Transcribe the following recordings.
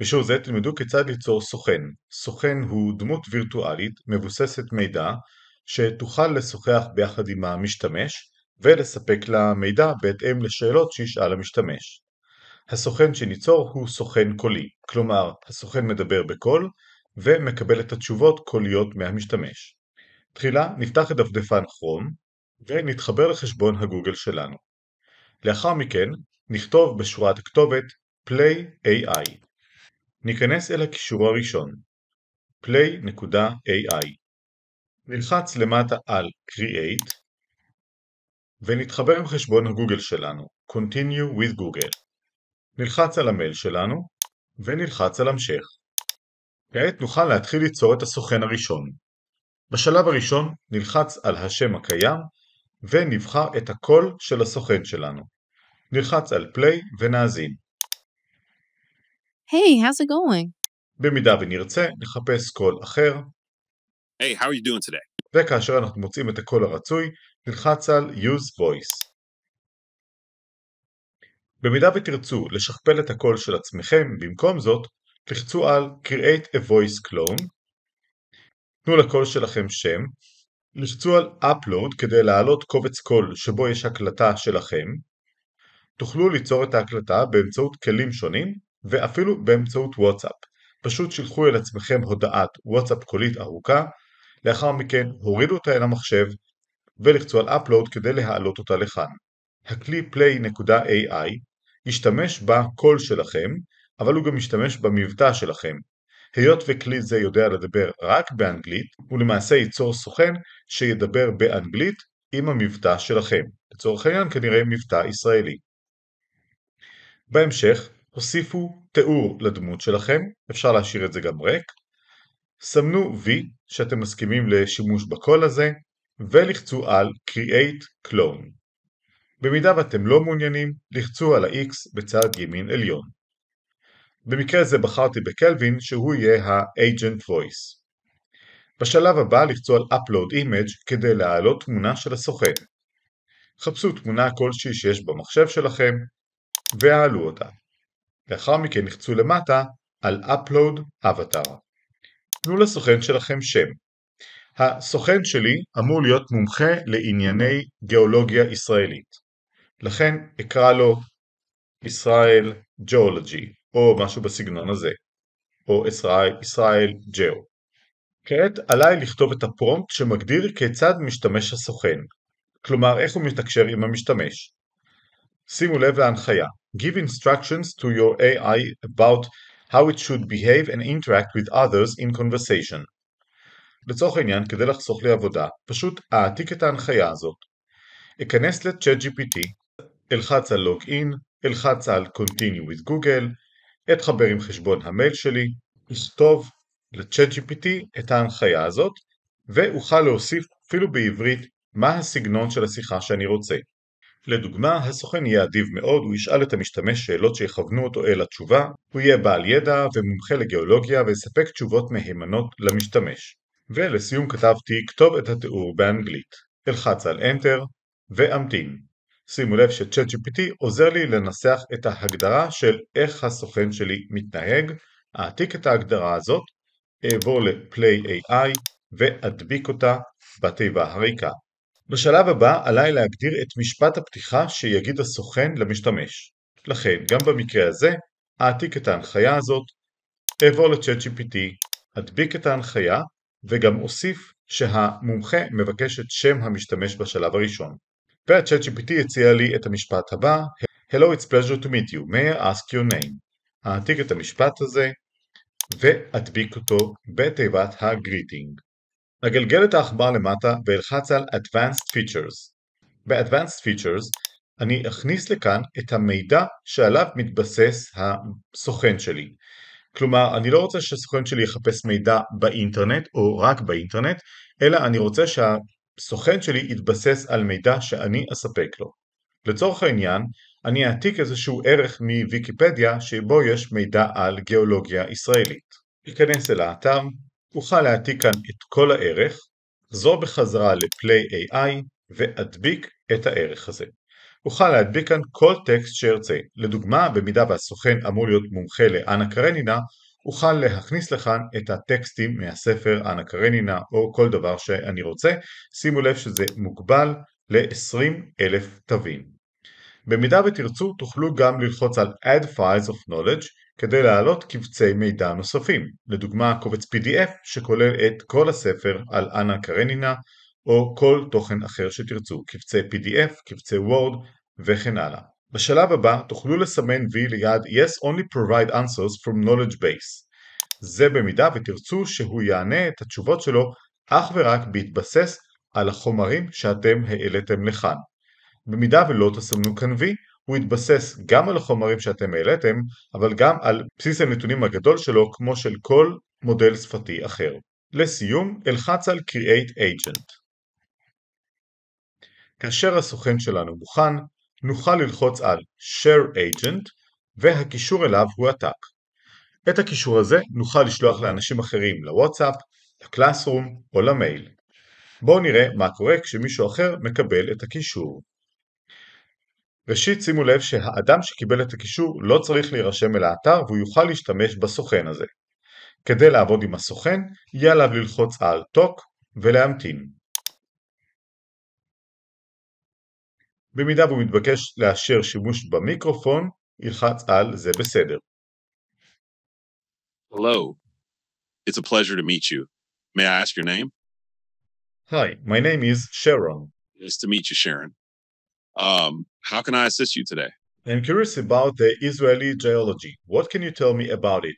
בשיעור זה תלמדו כיצד ליצור סוכן. סוכן הוא דמות וירטואלית מבוססת מידע שתוכל לשוחח ביחד עם המשתמש ולספק לה מידע בהתאם לשאלות שישאל המשתמש. הסוכן שניצור הוא סוכן קולי, כלומר הסוכן מדבר בקול ומקבל את התשובות קוליות מהמשתמש. תחילה נפתח את דפדפן כרום ונתחבר לחשבון הגוגל שלנו. לאחר מכן נכתוב בשורת הכתובת play AI ניכנס אל הקישור הראשון play.ai נלחץ למטה על Create ונתחבר עם חשבון הגוגל שלנו Continue with Google. נלחץ על המייל שלנו ונלחץ על המשך. כעת נוכל להתחיל ליצור את הסוכן הראשון. בשלב הראשון נלחץ על השם הקיים ונבחר את הקול של הסוכן שלנו. נלחץ על Play ונאזין. היי, איך זה going? במידה ונרצה, נחפש קול אחר. היי, איך are you doing today? וכאשר אנחנו מוצאים את הקול הרצוי, נלחץ על Use Voice. במידה ותרצו לשכפל את הקול של עצמכם, במקום זאת, לחצו על Create a Voice Clone, תנו לקול שלכם שם, לחצו על Upload כדי להעלות קובץ קול שבו יש הקלטה שלכם, תוכלו ליצור את ההקלטה באמצעות כלים שונים ואפילו באמצעות וואטסאפ. פשוט שילחו אל עצמכם הודעת וואטסאפ קולית ארוכה, לאחר מכן הורידו אותה אל המחשב ולחצו על אפלואוד כדי להעלות אותה לכאן. הכלי play.ai ישתמש בקול שלכם, אבל הוא גם ישתמש במבטא שלכם. היות וכלי זה יודע לדבר רק באנגלית, הוא למעשה ייצור סוכן שידבר באנגלית עם המבטא שלכם. לצורך העניין כנראה מבטא ישראלי. בהמשך, הוסיפו תיאור לדמות שלכם, אפשר להשאיר את זה גם ריק, סמנו V שאתם מסכימים לשימוש בקול הזה, ולחצו על Create Clone. במידה ואתם לא מעוניינים, לחצו על ה-X בצד ימין עליון. במקרה זה בחרתי בקלווין שהוא יהיה ה-Agent Voice. בשלב הבא לחצו על Upload Image כדי להעלות תמונה של הסוכן. חפשו תמונה כלשהי שיש במחשב שלכם, והעלו אותה. לאחר מכן לחצו למטה על Upload Avatar. תנו לסוכן שלכם שם. הסוכן שלי אמור להיות מומחה לענייני גיאולוגיה ישראלית. לכן אקרא לו ישראל ג'אולוגי, או משהו בסגנון הזה, או ישראל, ישראל ג'או. כעת עליי לכתוב את הפרומפט שמגדיר כיצד משתמש הסוכן, כלומר איך הוא מתקשר עם המשתמש. שימו לב להנחיה Give instructions to your AI about how it should behave and interact with others in conversation. לצורך העניין, כדי לחסוך לי עבודה, פשוט אעתיק את ההנחיה הזאת. אכנס ל-ChatGPT, אלחץ על Login, אלחץ על Continue with Google, אתחבר עם חשבון המייל שלי, אסתוב ל-ChatGPT את ההנחיה הזאת, ואוכל להוסיף אפילו בעברית מה הסגנון של השיחה שאני רוצה. לדוגמה, הסוכן יהיה אדיב מאוד, הוא ישאל את המשתמש שאלות שיכוונו אותו אל התשובה, הוא יהיה בעל ידע ומומחה לגיאולוגיה ויספק תשובות מהימנות למשתמש. ולסיום כתבתי כתוב את התיאור באנגלית. אלחץ על Enter ואמתין. שימו לב ש-ChatGPT עוזר לי לנסח את ההגדרה של איך הסוכן שלי מתנהג, אעתיק את ההגדרה הזאת, אעבור ל-Play AI ואדביק אותה בתיבה הריקה. בשלב הבא עליי להגדיר את משפט הפתיחה שיגיד הסוכן למשתמש. לכן, גם במקרה הזה, אעתיק את ההנחיה הזאת, אעבור ל GPT, אדביק את ההנחיה, וגם אוסיף שהמומחה מבקש את שם המשתמש בשלב הראשון. וה GPT הציע לי את המשפט הבא, Hello, it's pleasure to meet you, may I ask your name? אעתיק את המשפט הזה, ואדביק אותו בתיבת הגריטינג. הגלגל את העכבר למטה ואלחץ על Advanced Features. ב-Advanced Features אני אכניס לכאן את המידע שעליו מתבסס הסוכן שלי. כלומר, אני לא רוצה שהסוכן שלי יחפש מידע באינטרנט או רק באינטרנט, אלא אני רוצה שהסוכן שלי יתבסס על מידע שאני אספק לו. לצורך העניין, אני אעתיק איזשהו ערך מוויקיפדיה שבו יש מידע על גיאולוגיה ישראלית. אכנס אל האתר, אוכל להעתיק כאן את כל הערך, חזור בחזרה ל-play AI ואדביק את הערך הזה. אוכל להדביק כאן כל טקסט שארצה. לדוגמה, במידה והסוכן אמור להיות מומחה לאנה קרנינה, אוכל להכניס לכאן את הטקסטים מהספר אנה קרנינה או כל דבר שאני רוצה. שימו לב שזה מוגבל ל-20,000 תווים. במידה ותרצו תוכלו גם ללחוץ על Add Files of Knowledge כדי להעלות קבצי מידע נוספים, לדוגמה קובץ PDF שכולל את כל הספר על אנה קרנינה או כל תוכן אחר שתרצו, קבצי PDF, קבצי Word וכן הלאה. בשלב הבא תוכלו לסמן V ליד Yes only provide answers from knowledge base. זה במידה ותרצו שהוא יענה את התשובות שלו אך ורק בהתבסס על החומרים שאתם העליתם לכאן. במידה ולא תסמנו כאן V, הוא יתבסס גם על החומרים שאתם העליתם, אבל גם על בסיס הנתונים הגדול שלו כמו של כל מודל שפתי אחר. לסיום, אלחץ על Create Agent. כאשר הסוכן שלנו מוכן, נוכל ללחוץ על Share Agent והקישור אליו הוא עתק. את הקישור הזה נוכל לשלוח לאנשים אחרים לווטסאפ, לקלאסרום או למייל. בואו נראה מה קורה כשמישהו אחר מקבל את הקישור. ראשית שימו לב שהאדם שקיבל את הקישור לא צריך להירשם אל האתר והוא יוכל להשתמש בסוכן הזה. כדי לעבוד עם הסוכן, יהיה עליו ללחוץ על טוק ולהמתין. במידה והוא מתבקש לאשר שימוש במיקרופון, ילחץ על זה בסדר. Hello. It's a pleasure to meet you. May I ask your name? Hi, my name is Sharon. Nice to meet you, Sharon. Um, How can I assist you today? I'm curious about the Israeli geology. What can you tell me about it?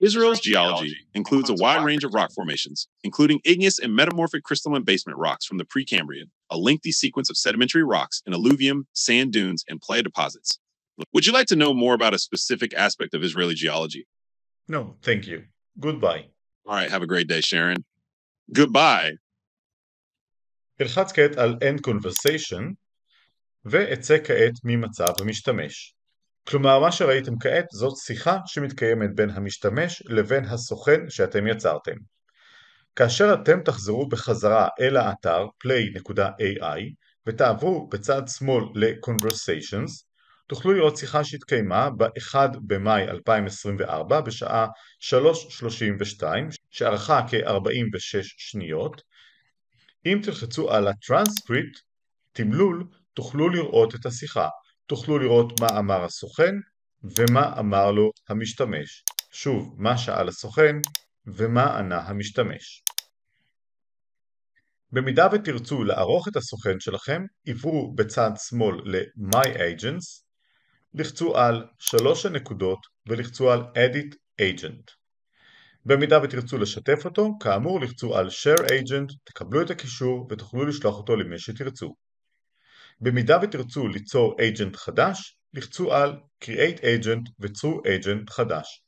Israel's geology includes a wide range of rock formations, including igneous and metamorphic crystalline basement rocks from the Precambrian, a lengthy sequence of sedimentary rocks and alluvium, sand dunes, and playa deposits. Would you like to know more about a specific aspect of Israeli geology? No, thank you. Goodbye. All right, have a great day, Sharon. Goodbye. Ilhat's על End Conversation ואצא כעת ממצב המשתמש. כלומר, מה שראיתם כעת זאת שיחה שמתקיימת בין המשתמש לבין הסוכן שאתם יצרתם. כאשר אתם תחזרו בחזרה אל האתר play.ai ותעברו בצד שמאל ל-conversations, תוכלו לראות שיחה שהתקיימה ב-1 במאי 2024 בשעה 3.32 שארכה כ-46 שניות. אם תלחצו על הטרנסקריפט, תמלול, תוכלו לראות את השיחה, תוכלו לראות מה אמר הסוכן ומה אמר לו המשתמש. שוב, מה שאל הסוכן ומה ענה המשתמש. במידה ותרצו לערוך את הסוכן שלכם, עברו בצד שמאל ל-My Agents, לחצו על שלוש הנקודות ולחצו על Edit Agent. במידה ותרצו לשתף אותו, כאמור לחצו על Share Agent, תקבלו את הקישור ותוכלו לשלוח אותו למי שתרצו. במידה ותרצו ליצור agent חדש, לחצו על Create agent וצרו agent חדש.